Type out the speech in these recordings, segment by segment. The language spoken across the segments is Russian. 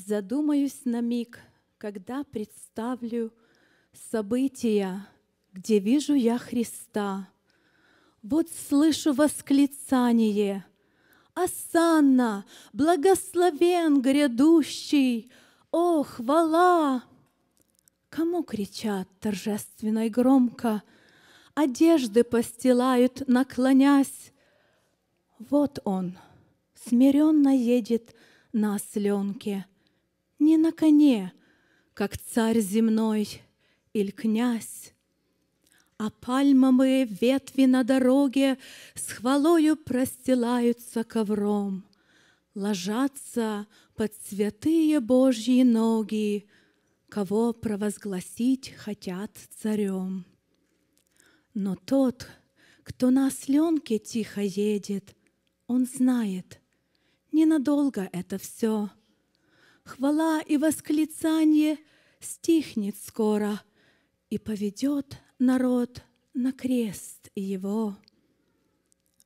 задумаюсь на миг, когда представлю события, где вижу я Христа. Вот слышу восклицание «Асанна, благословен грядущий! О, хвала!» Кому кричат торжественно и громко, Одежды постилают, наклонясь. Вот он, смиренно едет на осленке, не на коне, как царь земной или князь, а пальмовые ветви на дороге С хвалою простилаются ковром, Ложатся под святые Божьи ноги, Кого провозгласить хотят царем. Но тот, кто на осленке тихо едет, Он знает, ненадолго это все — хвала и восклицание стихнет скоро и поведет народ на крест его.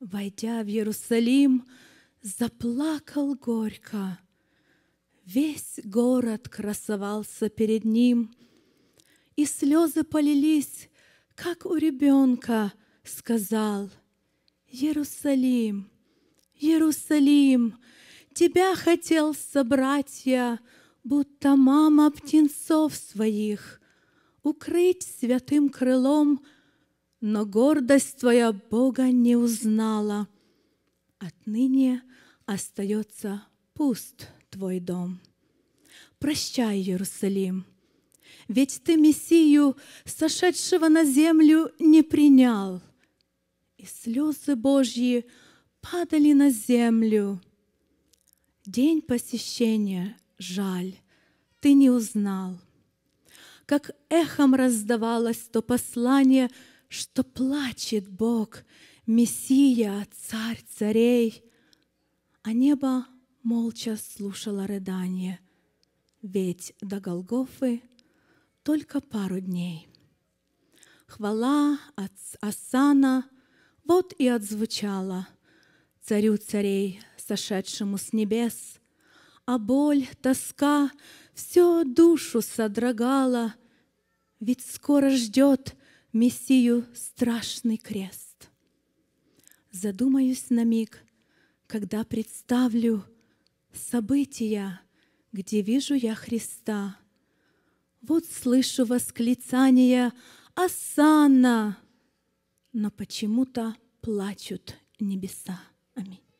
Войдя в Иерусалим, заплакал горько. Весь город красовался перед ним, и слезы полились, как у ребенка, сказал Иерусалим, Иерусалим, тебя хотел собрать я, Будто мама птенцов своих, Укрыть святым крылом, Но гордость твоя Бога не узнала. Отныне остается пуст твой дом. Прощай, Иерусалим, ведь ты Мессию, сошедшего на землю, не принял. И слезы Божьи падали на землю — День посещения, жаль, ты не узнал. Как эхом раздавалось то послание, что плачет Бог, Мессия, Царь царей. А небо молча слушало рыдание, ведь до Голгофы только пару дней. Хвала от Асана вот и отзвучала царю царей, сошедшему с небес. А боль, тоска все душу содрогала, ведь скоро ждет Мессию страшный крест. Задумаюсь на миг, когда представлю события, где вижу я Христа. Вот слышу восклицание «Асана!» но почему-то плачут небеса. Аминь.